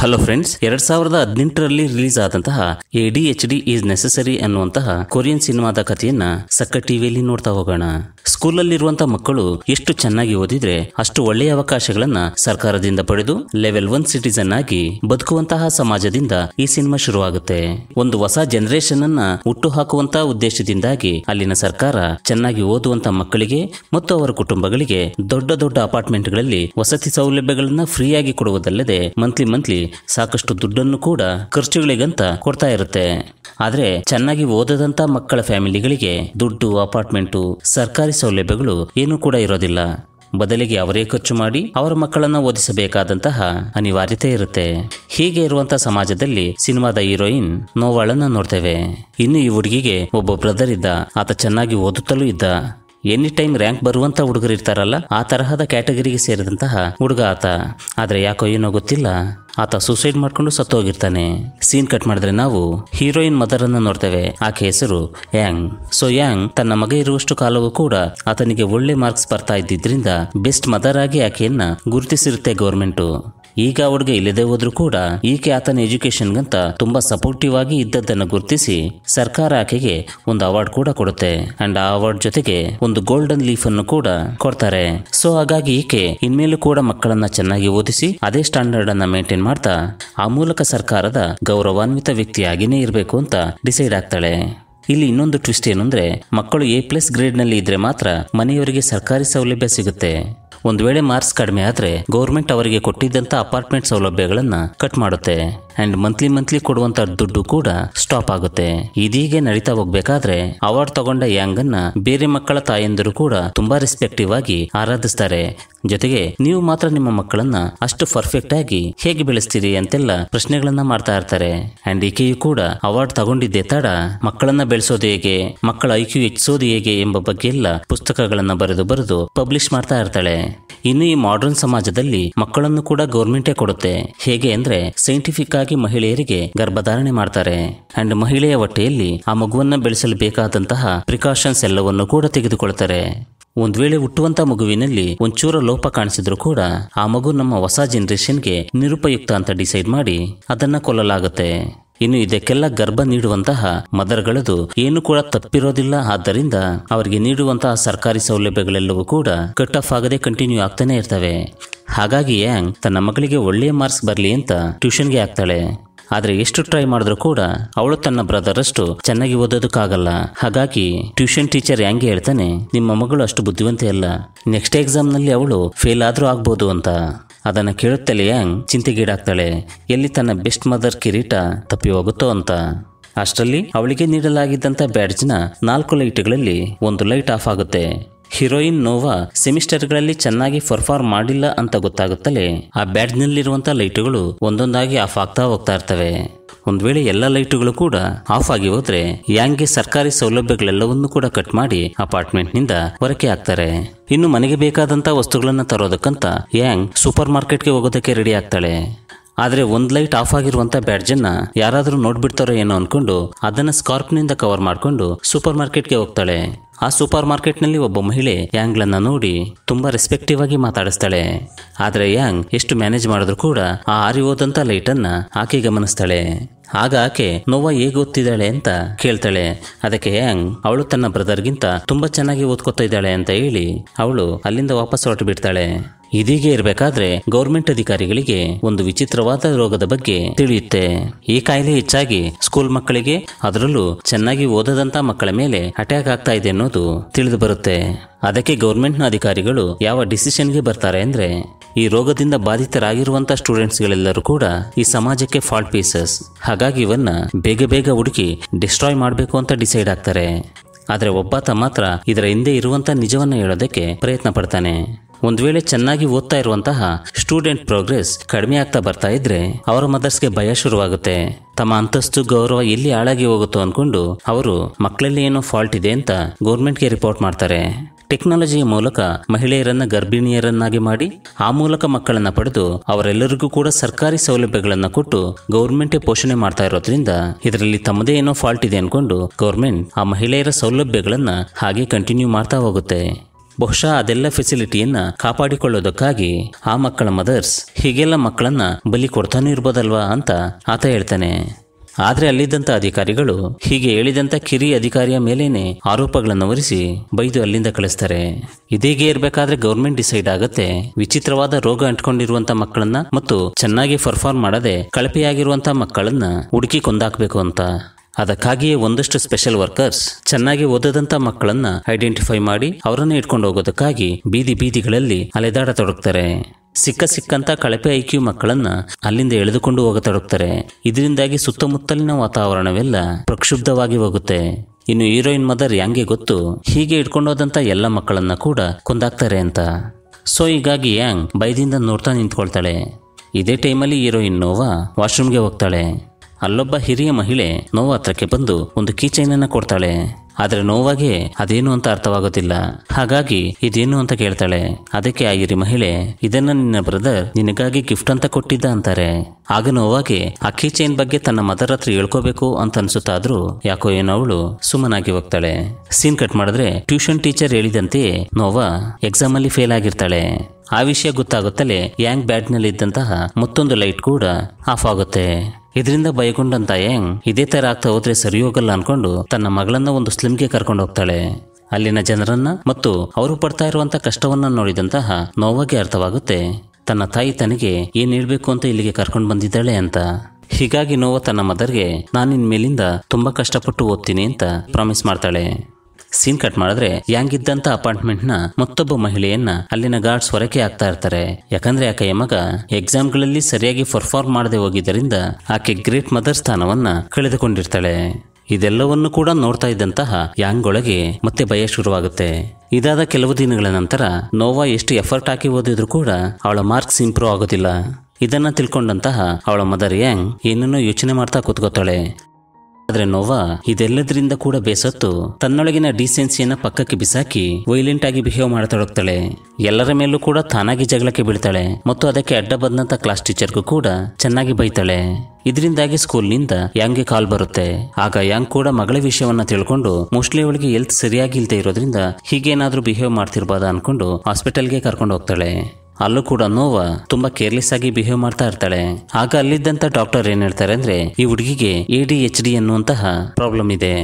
hello friends ಎರಡ್ ಸಾವಿರದ ಹದಿನೆಂಟರಲ್ಲಿ ರಿಲೀಸ್ ಆದಂತಹ D H D is necessary ಅನ್ನುವಂತಹ ಕೊರಿಯನ್ ಸಿನಿಮಾದ ಕಥೆಯನ್ನ ಸಕ್ಕ ಟಿವಿಯಲ್ಲಿ ನೋಡ್ತಾ ಹೋಗೋಣ ಸ್ಕೂಲ್ ಅಲ್ಲಿರುವಂತಹ ಮಕ್ಕಳು ಎಷ್ಟು ಚೆನ್ನಾಗಿ ಓದಿದ್ರೆ ಅಷ್ಟು ಒಳ್ಳೆಯ ಅವಕಾಶಗಳನ್ನ ಸರ್ಕಾರದಿಂದ ಪಡೆದು ಲೆವೆಲ್ ಒನ್ ಸಿಟಿಸನ್ ಆಗಿ ಬದುಕುವಂತಹ ಸಮಾಜದಿಂದ ಈ ಸಿನಿಮಾ ಶುರುವಾಗುತ್ತೆ ಒಂದು ಹೊಸ ಜನರೇಷನ್ ಅನ್ನ ಹುಟ್ಟು ಹಾಕುವಂತಹ ಉದ್ದೇಶದಿಂದಾಗಿ ಅಲ್ಲಿನ ಸರ್ಕಾರ ಚೆನ್ನಾಗಿ ಓದುವಂತಹ ಮಕ್ಕಳಿಗೆ ಮತ್ತು ಅವರ ಕುಟುಂಬಗಳಿಗೆ ದೊಡ್ಡ ದೊಡ್ಡ ಅಪಾರ್ಟ್ಮೆಂಟ್ಗಳಲ್ಲಿ ವಸತಿ ಸೌಲಭ್ಯಗಳನ್ನ ಫ್ರೀಯಾಗಿ ಕೊಡುವುದಲ್ಲದೆ ಮಂತ್ಲಿ ಮಂತ್ಲಿ ಸಾಕಷ್ಟು ದುಡ್ಡನ್ನು ಕೂಡ ಖರ್ಚುಗಳಿಗಂತ ಕೊಡ್ತಾ ಇರುತ್ತೆ ಆದರೆ ಚೆನ್ನಾಗಿ ಓದದಂತ ಮಕ್ಕಳ ಫ್ಯಾಮಿಲಿಗಳಿಗೆ ದುಡ್ಡು ಅಪಾರ್ಟ್ಮೆಂಟು ಸರ್ಕಾರಿ ಸೌಲಭ್ಯಗಳು ಏನೂ ಕೂಡ ಇರೋದಿಲ್ಲ ಬದಲಿಗೆ ಅವರೇ ಖರ್ಚು ಮಾಡಿ ಅವರ ಮಕ್ಕಳನ್ನ ಓದಿಸಬೇಕಾದಂತಹ ಅನಿವಾರ್ಯತೆ ಇರುತ್ತೆ ಹೀಗೆ ಇರುವಂತಹ ಸಮಾಜದಲ್ಲಿ ಸಿನಿಮಾದ ಹೀರೋಯಿನ್ ನೋವಾಳನ್ನ ನೋಡ್ತೇವೆ ಇನ್ನು ಈ ಹುಡುಗಿಗೆ ಒಬ್ಬ ಬ್ರದರ್ ಇದ್ದ ಆತ ಚೆನ್ನಾಗಿ ಓದುತ್ತಲೂ ಇದ್ದ ಎನಿ ಟೈಮ್ ರ್ಯಾಂಕ್ ಬರುವಂತ ಹುಡುಗರು ಇರ್ತಾರಲ್ಲ ಆ ತರಹದ ಕ್ಯಾಟಗರಿಗೆ ಸೇರಿದಂತಹ ಹುಡುಗ ಆತ ಆದ್ರೆ ಯಾಕೋ ಏನೋ ಗೊತ್ತಿಲ್ಲ ಆತ ಸೂಸೈಡ್ ಮಾಡ್ಕೊಂಡು ಸತ್ತೋಗಿರ್ತಾನೆ ಸೀನ್ ಕಟ್ ಮಾಡಿದ್ರೆ ನಾವು ಹೀರೋಯಿನ್ ಮದರ್ ಅನ್ನ ನೋಡ್ತೇವೆ ಆಕೆ ಹೆಸರು ಯಾಂಗ್ ಸೊ ಯಾಂಗ್ ತನ್ನ ಮಗ ಇರುವಷ್ಟು ಕಾಲವೂ ಕೂಡ ಆತನಿಗೆ ಒಳ್ಳೆ ಮಾರ್ಕ್ಸ್ ಬರ್ತಾ ಇದ್ದಿದ್ರಿಂದ ಬೆಸ್ಟ್ ಮದರ್ ಆಗಿ ಆಕೆಯನ್ನ ಗುರುತಿಸಿರುತ್ತೆ ಗೌರ್ಮೆಂಟು ಈಗ ಅವಳಿಗೆ ಇಲ್ಲದೆ ಹೋದ್ರೂ ಕೂಡ ಈಕೆ ಆತನ ಎಜುಕೇಶನ್ಗಂತ ತುಂಬಾ ಸಪೋರ್ಟಿವ್ ಆಗಿ ಇದ್ದದ್ದನ್ನು ಗುರುತಿಸಿ ಸರ್ಕಾರ ಆಕೆಗೆ ಒಂದು ಅವಾರ್ಡ್ ಕೂಡ ಕೊಡುತ್ತೆ ಅಂಡ್ ಆ ಅವಾರ್ಡ್ ಜೊತೆಗೆ ಒಂದು ಗೋಲ್ಡನ್ ಲೀಫ್ ಅನ್ನು ಕೂಡ ಕೊಡ್ತಾರೆ ಸೊ ಹಾಗಾಗಿ ಈಕೆ ಇನ್ಮೇಲೂ ಕೂಡ ಮಕ್ಕಳನ್ನ ಚೆನ್ನಾಗಿ ಓದಿಸಿ ಅದೇ ಸ್ಟ್ಯಾಂಡರ್ಡ್ ಅನ್ನ ಮೇಂಟೈನ್ ಮಾಡ್ತಾ ಆ ಮೂಲಕ ಸರ್ಕಾರದ ಗೌರವಾನ್ವಿತ ವ್ಯಕ್ತಿಯಾಗಿನೇ ಇರಬೇಕು ಅಂತ ಡಿಸೈಡ್ ಆಗ್ತಾಳೆ ಇಲ್ಲಿ ಇನ್ನೊಂದು ಟ್ವಿಸ್ಟ್ ಏನು ಮಕ್ಕಳು ಎ ಪ್ಲಸ್ ಗ್ರೇಡ್ ನಲ್ಲಿ ಇದ್ರೆ ಮಾತ್ರ ಮನೆಯವರಿಗೆ ಸರ್ಕಾರಿ ಸೌಲಭ್ಯ ಸಿಗುತ್ತೆ ಒಂದು ವೇಳೆ ಮಾರ್ಕ್ಸ್ ಕಡಿಮೆ ಆದರೆ ಗೌರ್ಮೆಂಟ್ ಅವರಿಗೆ ಕೊಟ್ಟಿದ್ದಂಥ ಅಪಾರ್ಟ್ಮೆಂಟ್ ಸೌಲಭ್ಯಗಳನ್ನು ಕಟ್ ಮಾಡುತ್ತೆ ಆ್ಯಂಡ್ ಮಂತ್ಲಿ ಮಂತ್ಲಿ ಕೊಡುವಂಥ ದುಡ್ಡು ಕೂಡ ಸ್ಟಾಪ್ ಆಗುತ್ತೆ ಇದೀಗ ನಡೀತಾ ಹೋಗ್ಬೇಕಾದ್ರೆ ಅವಾರ್ಡ್ ತಗೊಂಡ ಯಾಂಗ್ ಅನ್ನ ಬೇರೆ ಮಕ್ಕಳ ತಾಯಿಯಂದರು ಕೂಡ ತುಂಬಾ ರೆಸ್ಪೆಕ್ಟಿವ್ ಆಗಿ ಆರಾಧಿಸ್ತಾರೆ ಜೊತೆಗೆ ನೀವು ಮಾತ್ರ ನಿಮ್ಮ ಮಕ್ಕಳನ್ನ ಅಷ್ಟು ಪರ್ಫೆಕ್ಟ್ ಆಗಿ ಹೇಗೆ ಬೆಳೆಸ್ತೀರಿ ಅಂತೆಲ್ಲ ಪ್ರಶ್ನೆಗಳನ್ನ ಮಾಡ್ತಾ ಇರ್ತಾರೆ ಅಂಡ್ ಈಕೆಯು ಕೂಡ ಅವಾರ್ಡ್ ತಗೊಂಡಿದ್ದೆ ತಡ ಮಕ್ಕಳನ್ನ ಬೆಳೆಸೋದು ಹೇಗೆ ಮಕ್ಕಳ ಐಕ್ಯೂ ಹೆಚ್ಚಿಸೋದು ಹೇಗೆ ಎಂಬ ಬಗ್ಗೆ ಎಲ್ಲ ಪುಸ್ತಕಗಳನ್ನ ಬರೆದು ಬರೆದು ಪಬ್ಲಿಷ್ ಮಾಡ್ತಾ ಇರ್ತಾಳೆ ಇನ್ನು ಈ ಮಾಡರ್ನ್ ಸಮಾಜದಲ್ಲಿ ಮಕ್ಕಳನ್ನು ಕೂಡ ಗೌರ್ಮೆಂಟೇ ಕೊಡುತ್ತೆ ಹೇಗೆ ಅಂದ್ರೆ ಸೈಂಟಿಫಿಕ್ ಆಗಿ ಮಹಿಳೆಯರಿಗೆ ಗರ್ಭಧಾರಣೆ ಮಾಡ್ತಾರೆ ಅಂಡ್ ಮಹಿಳೆಯ ಹೊಟ್ಟೆಯಲ್ಲಿ ಆ ಮಗುವನ್ನ ಬೆಳೆಸಲು ಬೇಕಾದಂತಹ ಪ್ರಿಕಾಷನ್ಸ್ ಎಲ್ಲವನ್ನು ಕೂಡ ತೆಗೆದುಕೊಳ್ತಾರೆ ಒಂದ್ ವೇಳೆ ಹುಟ್ಟುವಂತ ಮಗುವಿನಲ್ಲಿ ಒಂಚೂರ ಲೋಪ ಕಾಣಿಸಿದ್ರು ಕೂಡ ಆ ಮಗು ನಮ್ಮ ಹೊಸ ಜನರೇಷನ್ಗೆ ನಿರುಪಯುಕ್ತ ಅಂತ ಡಿಸೈಡ್ ಮಾಡಿ ಅದನ್ನ ಕೊಲ್ಲಲಾಗುತ್ತೆ ಇನ್ನು ಇದಕ್ಕೆಲ್ಲ ಗರ್ಭ ನೀಡುವಂತಹ ಮದರ್ಗಳದು ಏನು ಕೂಡ ತಪ್ಪಿರೋದಿಲ್ಲ ಆದ್ದರಿಂದ ಅವರಿಗೆ ನೀಡುವಂತಹ ಸರ್ಕಾರಿ ಸೌಲಭ್ಯಗಳೆಲ್ಲವೂ ಕೂಡ ಕಟ್ ಆಫ್ ಆಗದೆ ಕಂಟಿನ್ಯೂ ಆಗ್ತಾನೆ ಇರ್ತವೆ ಹಾಗಾಗಿ ಯಾಂಗ್ ತನ್ನ ಮಗಳಿಗೆ ಒಳ್ಳೆಯ ಮಾರ್ಕ್ಸ್ ಬರಲಿ ಅಂತ ಟ್ಯೂಷನ್ಗೆ ಆಗ್ತಾಳೆ ಆದರೆ ಎಷ್ಟು ಟ್ರೈ ಮಾಡಿದ್ರೂ ಕೂಡ ಅವಳು ತನ್ನ ಬ್ರದರ್ ಅಷ್ಟು ಚೆನ್ನಾಗಿ ಓದೋದಕ್ಕಾಗಲ್ಲ ಹಾಗಾಗಿ ಟ್ಯೂಷನ್ ಟೀಚರ್ ಹ್ಯಾಂಗೆ ಹೇಳ್ತಾನೆ ನಿಮ್ಮ ಮಗಳು ಅಷ್ಟು ಬುದ್ಧಿವಂತೆ ಅಲ್ಲ ನೆಕ್ಸ್ಟ್ ಎಕ್ಸಾಮ್ನಲ್ಲಿ ಅವಳು ಫೇಲ್ ಆದರೂ ಆಗ್ಬೋದು ಅಂತ ಅದನ್ನು ಕೇಳುತ್ತಲೇ ಯಾಂಗ್ ಚಿಂತೆಗೀಡಾಗ್ತಾಳೆ ಎಲ್ಲಿ ತನ್ನ ಬೆಸ್ಟ್ ಮದರ್ ಕಿರೀಟ ತಪ್ಪಿ ಹೋಗುತ್ತೋ ಅಂತ ಅಷ್ಟರಲ್ಲಿ ಅವಳಿಗೆ ನೀಡಲಾಗಿದ್ದಂಥ ಬ್ಯಾಡ್ಜ್ನ ನಾಲ್ಕು ಲೈಟ್ಗಳಲ್ಲಿ ಒಂದು ಲೈಟ್ ಆಫ್ ಆಗುತ್ತೆ ಹೀರೋಯಿನ್ ನೋವಾ ಸೆಮಿಸ್ಟರ್ಗಳಲ್ಲಿ ಚೆನ್ನಾಗಿ ಪರ್ಫಾರ್ಮ್ ಮಾಡಿಲ್ಲ ಅಂತ ಗೊತ್ತಾಗುತ್ತಲೇ ಆ ಬ್ಯಾಡ್ಜ್ನಲ್ಲಿರುವಂಥ ಲೈಟುಗಳು ಒಂದೊಂದಾಗಿ ಆಫ್ ಆಗ್ತಾ ಹೋಗ್ತಾ ಇರ್ತವೆ ಒಂದು ವೇಳೆ ಎಲ್ಲ ಲೈಟುಗಳು ಕೂಡ ಆಫ್ ಆಗಿ ಹೋದ್ರೆ ಯಾಂಗ್ಗೆ ಸರ್ಕಾರಿ ಸೌಲಭ್ಯಗಳೆಲ್ಲವನ್ನೂ ಕೂಡ ಕಟ್ ಮಾಡಿ ಅಪಾರ್ಟ್ಮೆಂಟ್ನಿಂದ ಹೊರಕೆ ಹಾಕ್ತಾರೆ ಇನ್ನು ಮನೆಗೆ ಬೇಕಾದಂಥ ವಸ್ತುಗಳನ್ನು ತರೋದಕ್ಕಂತ ಯಾಂಗ್ ಸೂಪರ್ ಮಾರ್ಕೆಟ್ಗೆ ಹೋಗೋದಕ್ಕೆ ರೆಡಿ ಆಗ್ತಾಳೆ ಆದರೆ ಒಂದು ಲೈಟ್ ಆಫ್ ಆಗಿರುವಂಥ ಬ್ಯಾಡ್ಜನ್ನ ಯಾರಾದರೂ ನೋಡ್ಬಿಡ್ತಾರೋ ಏನೋ ಅಂದ್ಕೊಂಡು ಅದನ್ನು ಸ್ಕಾರ್ಪ್ನಿಂದ ಕವರ್ ಮಾಡಿಕೊಂಡು ಸೂಪರ್ ಮಾರ್ಕೆಟ್ಗೆ ಹೋಗ್ತಾಳೆ ಆ ಸೂಪರ್ ಮಾರ್ಕೆಟ್ನಲ್ಲಿ ಒಬ್ಬ ಮಹಿಳೆ ಯಾಂಗ್ಲನ್ನ ನೋಡಿ ತುಂಬಾ ರೆಸ್ಪೆಕ್ಟಿವ್ ಆಗಿ ಮಾತಾಡಿಸ್ತಾಳೆ ಆದರೆ ಯಾಂಗ್ ಎಷ್ಟು ಮ್ಯಾನೇಜ್ ಮಾಡಿದ್ರು ಕೂಡ ಆ ಆರಿ ಹೋದಂಥ ಲೈಟನ್ನು ಆಕೆ ಗಮನಿಸ್ತಾಳೆ ಆಗ ಆಕೆ ನೋವ ಹೇಗೆ ಓದ್ತಿದ್ದಾಳೆ ಅಂತ ಕೇಳ್ತಾಳೆ ಅದಕ್ಕೆ ಯಾಂಗ್ ಅವಳು ತನ್ನ ಬ್ರದರ್ಗಿಂತ ತುಂಬಾ ಚೆನ್ನಾಗಿ ಓದ್ಕೋತಾ ಇದ್ದಾಳೆ ಅಂತ ಹೇಳಿ ಅವಳು ಅಲ್ಲಿಂದ ವಾಪಸ್ ಹೊರಟು ಬಿಡ್ತಾಳೆ ಇದೀಗ ಇರಬೇಕಾದ್ರೆ ಗೌರ್ಮೆಂಟ್ ಅಧಿಕಾರಿಗಳಿಗೆ ಒಂದು ವಿಚಿತ್ರವಾದ ರೋಗದ ಬಗ್ಗೆ ತಿಳಿಯುತ್ತೆ ಈ ಕಾಯಿಲೆ ಹೆಚ್ಚಾಗಿ ಸ್ಕೂಲ್ ಮಕ್ಕಳಿಗೆ ಅದರಲ್ಲೂ ಚೆನ್ನಾಗಿ ಓದದಂತ ಮಕ್ಕಳ ಮೇಲೆ ಅಟ್ಯಾಕ್ ಆಗ್ತಾ ಇದೆ ಅನ್ನೋದು ತಿಳಿದು ಬರುತ್ತೆ ಅದಕ್ಕೆ ಗೌರ್ಮೆಂಟ್ನ ಅಧಿಕಾರಿಗಳು ಯಾವ ಡಿಸಿಷನ್ಗೆ ಬರ್ತಾರೆ ಅಂದ್ರೆ ಈ ರೋಗದಿಂದ ಸ್ಟೂಡೆಂಟ್ಸ್ ಸ್ಟೂಡೆಂಟ್ಸ್ಗಳೆಲ್ಲರೂ ಕೂಡ ಈ ಸಮಾಜಕ್ಕೆ ಫಾಲ್ಟ್ ಪೀಸಸ್ ಹಾಗಾಗಿ ಇವನ್ನ ಬೇಗ ಬೇಗ ಹುಡುಕಿ ಡಿಸ್ಟ್ರಾಯ್ ಮಾಡಬೇಕು ಅಂತ ಡಿಸೈಡ್ ಆಗ್ತಾರೆ ಆದರೆ ಒಬ್ಬಾತ ಮಾತ್ರ ಇದರ ಹಿಂದೆ ಇರುವಂಥ ನಿಜವನ್ನು ಹೇಳೋದಕ್ಕೆ ಪ್ರಯತ್ನ ಪಡ್ತಾನೆ ಒಂದು ವೇಳೆ ಚೆನ್ನಾಗಿ ಓದ್ತಾ ಇರುವಂತಹ ಸ್ಟೂಡೆಂಟ್ ಪ್ರೋಗ್ರೆಸ್ ಕಡಿಮೆ ಆಗ್ತಾ ಬರ್ತಾ ಇದ್ರೆ ಅವರ ಮದರ್ಸ್ಗೆ ಭಯ ಶುರುವಾಗುತ್ತೆ ತಮ್ಮ ಅಂತಸ್ತು ಗೌರವ ಎಲ್ಲಿ ಹಾಳಾಗಿ ಹೋಗುತ್ತೋ ಅನ್ಕೊಂಡು ಅವರು ಮಕ್ಕಳಲ್ಲಿ ಏನೋ ಫಾಲ್ಟ್ ಇದೆ ಅಂತ ಗೌರ್ಮೆಂಟ್ಗೆ ರಿಪೋರ್ಟ್ ಮಾಡ್ತಾರೆ ಟೆಕ್ನಾಲಜಿಯ ಮೂಲಕ ಮಹಿಳೆಯರನ್ನ ಗರ್ಭಿಣಿಯರನ್ನಾಗಿ ಮಾಡಿ ಆ ಮೂಲಕ ಮಕ್ಕಳನ್ನ ಪಡೆದು ಅವರೆಲ್ಲರಿಗೂ ಕೂಡ ಸರ್ಕಾರಿ ಸೌಲಭ್ಯಗಳನ್ನ ಕೊಟ್ಟು ಗೌರ್ಮೆಂಟೇ ಪೋಷಣೆ ಮಾಡ್ತಾ ಇರೋದ್ರಿಂದ ಇದರಲ್ಲಿ ತಮ್ಮದೇ ಏನೋ ಫಾಲ್ಟ್ ಇದೆ ಅನ್ಕೊಂಡು ಗೌರ್ಮೆಂಟ್ ಆ ಮಹಿಳೆಯರ ಸೌಲಭ್ಯಗಳನ್ನ ಹಾಗೆ ಕಂಟಿನ್ಯೂ ಮಾಡ್ತಾ ಹೋಗುತ್ತೆ ಬಹುಶಃ ಅದೆಲ್ಲ ಫೆಸಿಲಿಟಿಯನ್ನ ಕಾಪಾಡಿಕೊಳ್ಳೋದಕ್ಕಾಗಿ ಆ ಮಕ್ಕಳ ಮದರ್ಸ್ ಹೀಗೆಲ್ಲ ಮಕ್ಕಳನ್ನ ಬಲಿ ಕೊಡ್ತಾನೂ ಇರ್ಬೋದಲ್ವಾ ಅಂತ ಆತ ಹೇಳ್ತಾನೆ ಆದರೆ ಅಲ್ಲಿದ್ದಂಥ ಅಧಿಕಾರಿಗಳು ಹೀಗೆ ಹೇಳಿದಂಥ ಕಿರಿಯ ಅಧಿಕಾರಿಯ ಮೇಲೇನೆ ಆರೋಪಗಳನ್ನು ಹೊರಿಸಿ ಬೈದು ಅಲ್ಲಿಂದ ಕಳಿಸ್ತಾರೆ ಇದೀಗೆ ಇರಬೇಕಾದ್ರೆ ಗೌರ್ಮೆಂಟ್ ಡಿಸೈಡ್ ಆಗುತ್ತೆ ವಿಚಿತ್ರವಾದ ರೋಗ ಅಂಟ್ಕೊಂಡಿರುವಂಥ ಮಕ್ಕಳನ್ನ ಮತ್ತು ಚೆನ್ನಾಗಿ ಪರ್ಫಾರ್ಮ್ ಮಾಡದೆ ಕಳಪೆಯಾಗಿರುವಂಥ ಮಕ್ಕಳನ್ನ ಹುಡುಕಿ ಕೊಂದಾಕಬೇಕು ಅಂತ ಅದಕ್ಕಾಗಿಯೇ ಒಂದಷ್ಟು ಸ್ಪೆಷಲ್ ವರ್ಕರ್ಸ್ ಚೆನ್ನಾಗಿ ಓದದಂತ ಮಕ್ಕಳನ್ನ ಐಡೆಂಟಿಫೈ ಮಾಡಿ ಅವರನ್ನು ಇಟ್ಕೊಂಡು ಹೋಗೋದಕ್ಕಾಗಿ ಬೀದಿ ಬೀದಿಗಳಲ್ಲಿ ಅಲೆದಾಡತೊಡಗ್ತಾರೆ ಸಿಕ್ಕ ಸಿಕ್ಕಂತ ಕಳಪೆ ಐಕ್ಯೂ ಮಕ್ಕಳನ್ನ ಅಲ್ಲಿಂದ ಎಳೆದುಕೊಂಡು ಹೋಗತೊಡಗ್ತಾರೆ ಇದರಿಂದಾಗಿ ಸುತ್ತಮುತ್ತಲಿನ ವಾತಾವರಣವೆಲ್ಲ ಪ್ರಕ್ಷುಬ್ಧವಾಗಿ ಹೋಗುತ್ತೆ ಇನ್ನು ಹೀರೋಯಿನ್ ಮದರ್ ಯಾಂಗೆ ಗೊತ್ತು ಹೀಗೆ ಇಟ್ಕೊಂಡೋದಂತ ಎಲ್ಲ ಮಕ್ಕಳನ್ನ ಕೂಡ ಕೊಂದಾಗ್ತಾರೆ ಅಂತ ಸೊ ಹೀಗಾಗಿ ಯಾಂಗ್ ಬೈದಿಂದ ನೋಡ್ತಾ ನಿಂತ್ಕೊಳ್ತಾಳೆ ಇದೇ ಟೈಮಲ್ಲಿ ಹೀರೋಯಿನ್ ನೋವಾ ವಾಶ್ರೂಮ್ಗೆ ಹೋಗ್ತಾಳೆ ಅಲ್ಲೊಬ್ಬ ಹಿರಿಯ ಮಹಿಳೆ ನೋವು ಹತ್ರಕ್ಕೆ ಬಂದು ಒಂದು ಅನ್ನ ಕೊಡ್ತಾಳೆ ಆದರೆ ನೋವಾಗೆ ಅದೇನು ಅಂತ ಅರ್ಥವಾಗೋದಿಲ್ಲ ಹಾಗಾಗಿ ಇದೇನು ಅಂತ ಕೇಳ್ತಾಳೆ ಅದಕ್ಕೆ ಆ ಹಿರಿ ಮಹಿಳೆ ಇದನ್ನ ನಿನ್ನ ಬ್ರದರ್ ನಿನಗಾಗಿ ಗಿಫ್ಟ್ ಅಂತ ಕೊಟ್ಟಿದ್ದ ಅಂತಾರೆ ಆಗ ನೋವಾಗೆ ಆ ಕೀಚೈನ್ ಬಗ್ಗೆ ತನ್ನ ಮದರ್ ಹತ್ರ ಹೇಳ್ಕೋಬೇಕು ಅಂತ ಅನ್ಸುತ್ತಾದ್ರೂ ಯಾಕೋ ಏನೋ ಅವಳು ಸುಮ್ಮನಾಗಿ ಹೋಗ್ತಾಳೆ ಸೀನ್ ಕಟ್ ಮಾಡಿದ್ರೆ ಟ್ಯೂಷನ್ ಟೀಚರ್ ಹೇಳಿದಂತೆ ನೋವಾ ಎಕ್ಸಾಮ್ ಅಲ್ಲಿ ಫೇಲ್ ಆಗಿರ್ತಾಳೆ ಆ ವಿಷಯ ಗೊತ್ತಾಗುತ್ತಲೇ ಯಾಂಗ್ ಬ್ಯಾಟ್ನಲ್ಲಿ ಇದ್ದಂತಹ ಮತ್ತೊಂದು ಲೈಟ್ ಕೂಡ ಆಫ್ ಆಗುತ್ತೆ ಇದರಿಂದ ಭಯಗೊಂಡಂತ ಯಾಂಗ್ ಇದೇ ತರ ಆಗ್ತಾ ಹೋದ್ರೆ ಸರಿ ಹೋಗಲ್ಲ ಅನ್ಕೊಂಡು ತನ್ನ ಮಗಳನ್ನ ಒಂದು ಸ್ಲಿಮ್ಗೆ ಕರ್ಕೊಂಡು ಹೋಗ್ತಾಳೆ ಅಲ್ಲಿನ ಜನರನ್ನ ಮತ್ತು ಅವರು ಪಡ್ತಾ ಇರುವಂತ ಕಷ್ಟವನ್ನ ನೋಡಿದಂತಹ ನೋವಾಗೆ ಅರ್ಥವಾಗುತ್ತೆ ತನ್ನ ತಾಯಿ ತನಗೆ ಏನ್ ಹೇಳ್ಬೇಕು ಅಂತ ಇಲ್ಲಿಗೆ ಕರ್ಕೊಂಡು ಬಂದಿದ್ದಾಳೆ ಅಂತ ಹೀಗಾಗಿ ನೋವ ತನ್ನ ಮದರ್ಗೆ ನಾನಿನ್ ಮೇಲಿಂದ ತುಂಬಾ ಕಷ್ಟಪಟ್ಟು ಓದ್ತೀನಿ ಅಂತ ಪ್ರಾಮಿಸ್ ಮಾಡ್ತಾಳೆ ಸೀನ್ ಕಟ್ ಮಾಡಿದ್ರೆ ಯಾಂಗ್ ಇದ್ದಂತ ಅಪಾರ್ಟ್ಮೆಂಟ್ ನ ಮತ್ತೊಬ್ಬ ಮಹಿಳೆಯನ್ನ ಅಲ್ಲಿನ ಗಾರ್ಡ್ಸ್ ಹೊರಕೆ ಆಗ್ತಾ ಇರ್ತಾರೆ ಯಾಕಂದ್ರೆ ಆಕೆಯ ಮಗ ಎಕ್ಸಾಮ್ ಗಳಲ್ಲಿ ಸರಿಯಾಗಿ ಪರ್ಫಾರ್ಮ್ ಮಾಡದೆ ಹೋಗಿದ್ದರಿಂದ ಆಕೆ ಗ್ರೇಟ್ ಮದರ್ ಸ್ಥಾನವನ್ನ ಕಳೆದುಕೊಂಡಿರ್ತಾಳೆ ಇದೆಲ್ಲವನ್ನು ಕೂಡ ನೋಡ್ತಾ ಇದ್ದಂತಹ ಯಾಂಗ್ ಒಳಗೆ ಮತ್ತೆ ಭಯ ಶುರುವಾಗುತ್ತೆ ಇದಾದ ಕೆಲವು ದಿನಗಳ ನಂತರ ನೋವಾ ಎಷ್ಟು ಎಫರ್ಟ್ ಹಾಕಿ ಓದಿದ್ರು ಕೂಡ ಅವಳ ಮಾರ್ಕ್ಸ್ ಇಂಪ್ರೂವ್ ಆಗೋದಿಲ್ಲ ಇದನ್ನ ತಿಳ್ಕೊಂಡಂತಹ ಅವಳ ಮದರ್ ಯಾಂಗ್ ಏನನ್ನೋ ಯೋಚನೆ ಮಾಡ್ತಾ ಕೂತ್ಕೋತಾಳೆ ಆದ್ರೆ ನೋವಾ ಇದೆಲ್ಲದರಿಂದ ಕೂಡ ಬೇಸತ್ತು ತನ್ನೊಳಗಿನ ಡಿಸೆನ್ಸಿಯನ್ನ ಪಕ್ಕಕ್ಕೆ ಬಿಸಾಕಿ ವೈಲೆಂಟ್ ಆಗಿ ಬಿಹೇವ್ ಮಾಡತೊಡಗ್ತಾಳೆ ಎಲ್ಲರ ಮೇಲೂ ಕೂಡ ತಾನಾಗಿ ಜಗಳಕ್ಕೆ ಬೀಳ್ತಾಳೆ ಮತ್ತು ಅದಕ್ಕೆ ಅಡ್ಡ ಬಂದಂತ ಕ್ಲಾಸ್ ಟೀಚರ್ಗೂ ಕೂಡ ಚೆನ್ನಾಗಿ ಬೈತಾಳೆ ಇದರಿಂದಾಗಿ ಸ್ಕೂಲ್ನಿಂದ ಯಾಂಗ್ಗೆ ಕಾಲ್ ಬರುತ್ತೆ ಆಗ ಯಾಂಗ್ ಕೂಡ ಮಗಳ ವಿಷಯವನ್ನ ತಿಳ್ಕೊಂಡು ಮೋಸ್ಟ್ಲಿ ಅವಳಿಗೆ ಹೆಲ್ತ್ ಸರಿಯಾಗಿ ಇಲ್ದೇ ಇರೋದ್ರಿಂದ ಹೀಗೇನಾದ್ರೂ ಬಿಹೇವ್ ಮಾಡ್ತಿರ್ಬಾದ ಅನ್ಕೊಂಡು ಹಾಸ್ಪಿಟಲ್ಗೆ ಕರ್ಕೊಂಡು ಹೋಗ್ತಾಳೆ ಅಲ್ಲೂ ಕೂಡ ನೋವ ತುಂಬಾ ಕೇರ್ಲೆಸ್ ಆಗಿ ಬಿಹೇವ್ ಮಾಡ್ತಾ ಇರ್ತಾಳೆ ಆಗ ಅಲ್ಲಿದ್ದಂತ ಡಾಕ್ಟರ್ ಏನ್ ಹೇಳ್ತಾರೆ ಅಂದ್ರೆ ಈ ಹುಡುಗಿಗೆ ಎ ಡಿ ಎಚ್ ಡಿ ಅನ್ನುವಂತಹ ಪ್ರಾಬ್ಲಮ್ ಇದೆ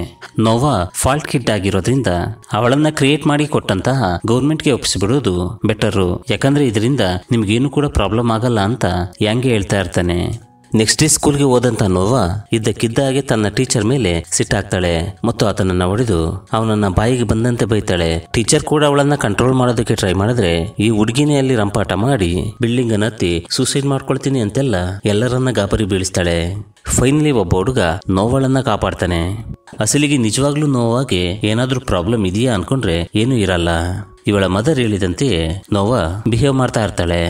ನೋವಾ ಫಾಲ್ಟ್ ಕಿಡ್ ಆಗಿರೋದ್ರಿಂದ ಅವಳನ್ನ ಕ್ರಿಯೇಟ್ ಮಾಡಿ ಕೊಟ್ಟಂತಹ ಗೌರ್ಮೆಂಟ್ ಗೆ ಒಪ್ಪಿಸಿಬಿಡೋದು ಬೆಟರು ಯಾಕಂದ್ರೆ ಇದರಿಂದ ನಿಮ್ಗೇನು ಕೂಡ ಪ್ರಾಬ್ಲಮ್ ಆಗಲ್ಲ ಅಂತ ಹೆಂಗೆ ಹೇಳ್ತಾ ಇರ್ತಾನೆ ನೆಕ್ಸ್ಟ್ ಡೇ ಸ್ಕೂಲ್ಗೆ ಹೋದಂತ ಇದ್ದಕ್ಕಿದ್ದ ಹಾಗೆ ತನ್ನ ಟೀಚರ್ ಮೇಲೆ ಸಿಟ್ಟಾಗ್ತಾಳೆ ಮತ್ತು ಆತನನ್ನ ಹೊಡೆದು ಅವನನ್ನ ಬಾಯಿಗೆ ಬಂದಂತೆ ಬೈತಾಳೆ ಟೀಚರ್ ಕೂಡ ಅವಳನ್ನ ಕಂಟ್ರೋಲ್ ಮಾಡೋದಕ್ಕೆ ಟ್ರೈ ಮಾಡಿದ್ರೆ ಈ ಹುಡುಗಿನೇ ಅಲ್ಲಿ ರಂಪಾಟ ಮಾಡಿ ಬಿಲ್ಡಿಂಗ್ ಹತ್ತಿ ಸೂಸೈಡ್ ಮಾಡ್ಕೊಳ್ತೀನಿ ಅಂತೆಲ್ಲ ಎಲ್ಲರನ್ನ ಗಾಬರಿ ಬೀಳಿಸ್ತಾಳೆ ಫೈನಲಿ ಒಬ್ಬ ಹುಡುಗ ನೋವಳನ್ನ ಕಾಪಾಡ್ತಾನೆ ಅಸಲಿಗೆ ನಿಜವಾಗ್ಲೂ ನೋವಾಗಿ ಏನಾದ್ರೂ ಪ್ರಾಬ್ಲಮ್ ಇದೆಯಾ ಅನ್ಕೊಂಡ್ರೆ ಏನೂ ಇರಲ್ಲ ಇವಳ ಮದರ್ ಹೇಳಿದಂತೆಯೇ ನೋವಾ ಬಿಹೇವ್ ಮಾಡ್ತಾ ಇರ್ತಾಳೆ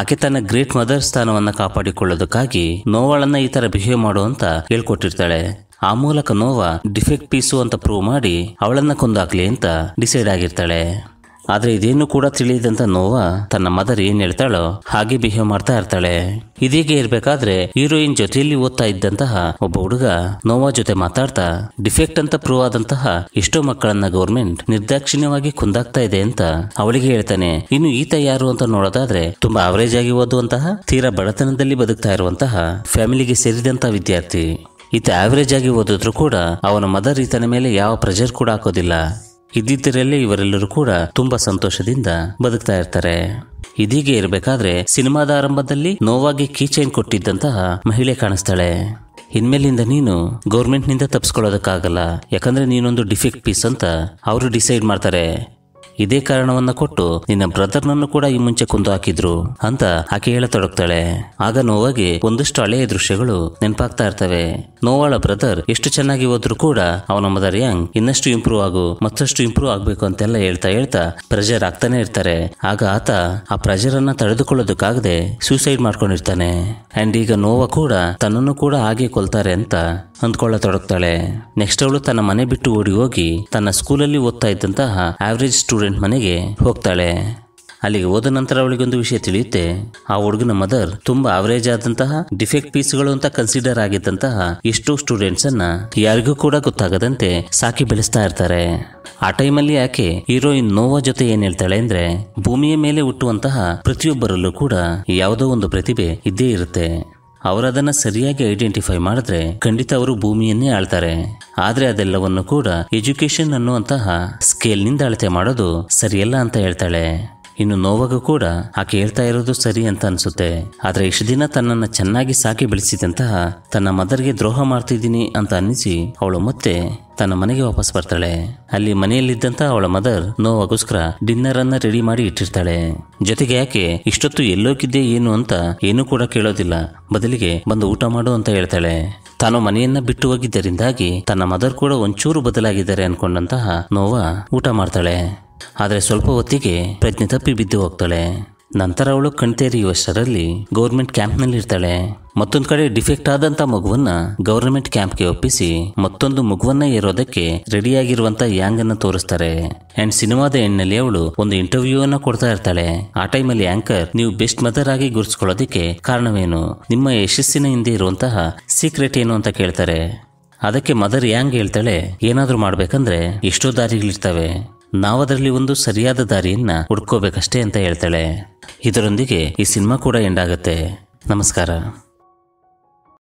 ಆಕೆ ತನ್ನ ಗ್ರೇಟ್ ಮದರ್ ಸ್ಥಾನವನ್ನ ಕಾಪಾಡಿಕೊಳ್ಳೋದಕ್ಕಾಗಿ ನೋವಾಳನ್ನ ಈ ತರ ಬಿಹೇವ್ ಮಾಡು ಅಂತ ಹೇಳ್ಕೊಟ್ಟಿರ್ತಾಳೆ ಆ ಮೂಲಕ ನೋವಾ ಡಿಫೆಕ್ಟ್ ಪೀಸು ಅಂತ ಪ್ರೂವ್ ಮಾಡಿ ಅವಳನ್ನ ಕೊಂದಾಕ್ಲಿ ಅಂತ ಡಿಸೈಡ್ ಆಗಿರ್ತಾಳೆ ಆದ್ರೆ ಇದೇನು ಕೂಡ ತಿಳಿಯದಂತ ನೋವಾ ತನ್ನ ಮದರ್ ಏನ್ ಹೇಳ್ತಾಳೋ ಹಾಗೆ ಬಿಹೇವ್ ಮಾಡ್ತಾ ಇರ್ತಾಳೆ ಇದೀಗ ಇರ್ಬೇಕಾದ್ರೆ ಹೀರೋಯಿನ್ ಜೊತೆಯಲ್ಲಿ ಓದ್ತಾ ಇದ್ದಂತಹ ಒಬ್ಬ ಹುಡುಗ ನೋವಾ ಜೊತೆ ಮಾತಾಡ್ತಾ ಡಿಫೆಕ್ಟ್ ಅಂತ ಪ್ರೂವ್ ಆದಂತಹ ಎಷ್ಟೋ ಮಕ್ಕಳನ್ನ ಗೌರ್ಮೆಂಟ್ ನಿರ್ದಾಕ್ಷಿಣ್ಯವಾಗಿ ಕುಂದಾಗ್ತಾ ಇದೆ ಅಂತ ಅವಳಿಗೆ ಹೇಳ್ತಾನೆ ಇನ್ನು ಈತ ಯಾರು ಅಂತ ನೋಡೋದಾದ್ರೆ ತುಂಬಾ ಅವರೇಜ್ ಆಗಿ ಓದುವಂತಹ ತೀರಾ ಬಡತನದಲ್ಲಿ ಬದುಕ್ತಾ ಇರುವಂತಹ ಫ್ಯಾಮಿಲಿಗೆ ಸೇರಿದಂತಹ ವಿದ್ಯಾರ್ಥಿ ಈತ ಆವರೇಜ್ ಆಗಿ ಓದಿದ್ರು ಕೂಡ ಅವನ ಮದರ್ ಈತನ ಮೇಲೆ ಯಾವ ಪ್ರೆಷರ್ ಕೂಡ ಹಾಕೋದಿಲ್ಲ ಇದ್ದಿದ್ದರಲ್ಲೇ ಇವರೆಲ್ಲರೂ ಕೂಡ ತುಂಬಾ ಸಂತೋಷದಿಂದ ಬದುಕ್ತಾ ಇರ್ತಾರೆ ಇದೀಗ ಇರಬೇಕಾದ್ರೆ ಸಿನಿಮಾದ ಆರಂಭದಲ್ಲಿ ನೋವಾಗಿ ಕೀಚೈನ್ ಕೊಟ್ಟಿದ್ದಂತಹ ಮಹಿಳೆ ಕಾಣಿಸ್ತಾಳೆ ಇನ್ಮೇಲಿಂದ ನೀನು ಗೌರ್ಮೆಂಟ್ನಿಂದ ತಪ್ಪಿಸ್ಕೊಳ್ಳೋದಕ್ಕಾಗಲ್ಲ ಯಾಕಂದ್ರೆ ನೀನೊಂದು ಡಿಫೆಕ್ಟ್ ಪೀಸ್ ಅಂತ ಅವರು ಡಿಸೈಡ್ ಮಾಡ್ತಾರೆ ಇದೇ ಕಾರಣವನ್ನ ಕೊಟ್ಟು ನಿನ್ನ ನನ್ನು ಕೂಡ ಈ ಮುಂಚೆ ಕುಂದು ಹಾಕಿದ್ರು ಅಂತ ಆಕೆ ಹೇಳತೊಡಗ್ತಾಳೆ ಆಗ ನೋವಾಗಿ ಒಂದಿಷ್ಟು ಹಳೆಯ ದೃಶ್ಯಗಳು ನೆನಪಾಗ್ತಾ ಇರ್ತವೆ ನೋವಾಳ ಬ್ರದರ್ ಎಷ್ಟು ಚೆನ್ನಾಗಿ ಹೋದ್ರು ಕೂಡ ಅವನ ಮದರ್ ಯಂಗ್ ಇನ್ನಷ್ಟು ಇಂಪ್ರೂವ್ ಆಗು ಮತ್ತಷ್ಟು ಇಂಪ್ರೂವ್ ಆಗ್ಬೇಕು ಅಂತೆಲ್ಲ ಹೇಳ್ತಾ ಹೇಳ್ತಾ ಪ್ರೆಜರ್ ಆಗ್ತಾನೆ ಇರ್ತಾರೆ ಆಗ ಆತ ಆ ಪ್ರೆಜರ್ ಅನ್ನ ತಡೆದುಕೊಳ್ಳೋದಕ್ಕಾಗದೆ ಸೂಸೈಡ್ ಮಾಡ್ಕೊಂಡಿರ್ತಾನೆ ಅಂಡ್ ಈಗ ನೋವಾ ಕೂಡ ತನ್ನನ್ನು ಕೂಡ ಹಾಗೆ ಕೊಲ್ತಾರೆ ಅಂತ ಅಂದ್ಕೊಳ್ಳತೊಡಗ್ತಾಳೆ ನೆಕ್ಸ್ಟ್ ಅವಳು ತನ್ನ ಮನೆ ಬಿಟ್ಟು ಓಡಿ ಹೋಗಿ ತನ್ನ ಸ್ಕೂಲಲ್ಲಿ ಓದ್ತಾ ಇದ್ದಂತಹ ಆವ್ರೇಜ್ ಸ್ಟೂಡೆಂಟ್ ಮನೆಗೆ ಹೋಗ್ತಾಳೆ ಅಲ್ಲಿಗೆ ಹೋದ ನಂತರ ಅವಳಿಗೆ ಒಂದು ವಿಷಯ ತಿಳಿಯುತ್ತೆ ಆ ಹುಡುಗನ ಮದರ್ ತುಂಬಾ ಅವರೇಜ್ ಆದಂತಹ ಡಿಫೆಕ್ಟ್ ಪೀಸ್ಗಳು ಅಂತ ಕನ್ಸಿಡರ್ ಆಗಿದ್ದಂತಹ ಎಷ್ಟೋ ಸ್ಟೂಡೆಂಟ್ಸ್ ಅನ್ನ ಯಾರಿಗೂ ಕೂಡ ಗೊತ್ತಾಗದಂತೆ ಸಾಕಿ ಬೆಳೆಸ್ತಾ ಇರ್ತಾರೆ ಆ ಟೈಮಲ್ಲಿ ಯಾಕೆ ಹೀರೋಯಿನ್ ನೋವಾ ಜೊತೆ ಏನ್ ಹೇಳ್ತಾಳೆ ಅಂದ್ರೆ ಭೂಮಿಯ ಮೇಲೆ ಹುಟ್ಟುವಂತಹ ಪ್ರತಿಯೊಬ್ಬರಲ್ಲೂ ಕೂಡ ಯಾವುದೋ ಒಂದು ಪ್ರತಿಭೆ ಇದ್ದೇ ಇರುತ್ತೆ ಅವರು ಅದನ್ನ ಸರಿಯಾಗಿ ಐಡೆಂಟಿಫೈ ಮಾಡಿದ್ರೆ ಖಂಡಿತ ಅವರು ಭೂಮಿಯನ್ನೇ ಆಳ್ತಾರೆ ಆದ್ರೆ ಅದೆಲ್ಲವನ್ನು ಕೂಡ ಎಜುಕೇಶನ್ ಅನ್ನುವಂತಹ ಸ್ಕೇಲ್ ನಿಂದ ಅಳತೆ ಮಾಡೋದು ಸರಿಯಲ್ಲ ಅಂತ ಹೇಳ್ತಾಳೆ ಇನ್ನು ನೋವಾಗೂ ಕೂಡ ಆಕೆ ಹೇಳ್ತಾ ಇರೋದು ಸರಿ ಅಂತ ಅನ್ಸುತ್ತೆ ಆದ್ರೆ ಇಷ್ಟು ದಿನ ತನ್ನನ್ನ ಚೆನ್ನಾಗಿ ಸಾಕಿ ಬೆಳೆಸಿದಂತಹ ತನ್ನ ಮದರ್ಗೆ ದ್ರೋಹ ಮಾಡ್ತಿದ್ದೀನಿ ಅಂತ ಅನ್ನಿಸಿ ಅವಳು ಮತ್ತೆ ತನ್ನ ಮನೆಗೆ ವಾಪಸ್ ಬರ್ತಾಳೆ ಅಲ್ಲಿ ಮನೆಯಲ್ಲಿದ್ದಂತ ಅವಳ ಮದರ್ ನೋವಾಗೋಸ್ಕರ ಡಿನ್ನರ್ ಅನ್ನ ರೆಡಿ ಮಾಡಿ ಇಟ್ಟಿರ್ತಾಳೆ ಜೊತೆಗೆ ಯಾಕೆ ಇಷ್ಟೊತ್ತು ಎಲ್ಲೋಗಿದ್ದೆ ಏನು ಅಂತ ಏನು ಕೂಡ ಕೇಳೋದಿಲ್ಲ ಬದಲಿಗೆ ಬಂದು ಊಟ ಮಾಡು ಅಂತ ಹೇಳ್ತಾಳೆ ತಾನು ಮನೆಯನ್ನ ಬಿಟ್ಟು ಹೋಗಿದ್ದರಿಂದಾಗಿ ತನ್ನ ಮದರ್ ಕೂಡ ಒಂಚೂರು ಬದಲಾಗಿದ್ದಾರೆ ಅನ್ಕೊಂಡಂತಹ ನೋವಾ ಊಟ ಮಾಡ್ತಾಳೆ ಆದರೆ ಸ್ವಲ್ಪ ಹೊತ್ತಿಗೆ ಪ್ರಜ್ಞೆ ತಪ್ಪಿ ಬಿದ್ದು ಹೋಗ್ತಾಳೆ ನಂತರ ಅವಳು ಕಣ್ತೇರಿಯುವಷ್ಟರಲ್ಲಿ ಗೌರ್ಮೆಂಟ್ ಕ್ಯಾಂಪ್ನಲ್ಲಿ ಇರ್ತಾಳೆ ಮತ್ತೊಂದು ಕಡೆ ಡಿಫೆಕ್ಟ್ ಆದಂತ ಮಗುವನ್ನ ಗೌರ್ಮೆಂಟ್ ಕ್ಯಾಂಪ್ಗೆ ಒಪ್ಪಿಸಿ ಮತ್ತೊಂದು ಮಗುವನ್ನ ಏರೋದಕ್ಕೆ ರೆಡಿಯಾಗಿರುವಂತ ಯಾಂಗ್ ಅನ್ನ ತೋರಿಸ್ತಾರೆ ಅಂಡ್ ಸಿನಿಮಾದ ಎಣ್ಣೆಯಲ್ಲಿ ಅವಳು ಒಂದು ಇಂಟರ್ವ್ಯೂ ಅನ್ನ ಕೊಡ್ತಾ ಇರ್ತಾಳೆ ಆ ಟೈಮಲ್ಲಿ ಆಂಕರ್ ನೀವು ಬೆಸ್ಟ್ ಮದರ್ ಆಗಿ ಗುರುತಿಸ್ಕೊಳ್ಳೋದಕ್ಕೆ ಕಾರಣವೇನು ನಿಮ್ಮ ಯಶಸ್ಸಿನ ಹಿಂದೆ ಇರುವಂತಹ ಸೀಕ್ರೆಟ್ ಏನು ಅಂತ ಕೇಳ್ತಾರೆ ಅದಕ್ಕೆ ಮದರ್ ಯಾಂಗ್ ಹೇಳ್ತಾಳೆ ಏನಾದರೂ ಮಾಡ್ಬೇಕಂದ್ರೆ ಎಷ್ಟೋ ದಾರಿಗಳಿರ್ತವೆ ನಾವದರಲ್ಲಿ ಒಂದು ಸರಿಯಾದ ದಾರಿಯನ್ನ ಹುಡ್ಕೋಬೇಕಷ್ಟೇ ಅಂತ ಹೇಳ್ತಾಳೆ ಇದರೊಂದಿಗೆ ಈ ಸಿನಿಮಾ ಕೂಡ ಎಂಡ್ ಆಗುತ್ತೆ ನಮಸ್ಕಾರ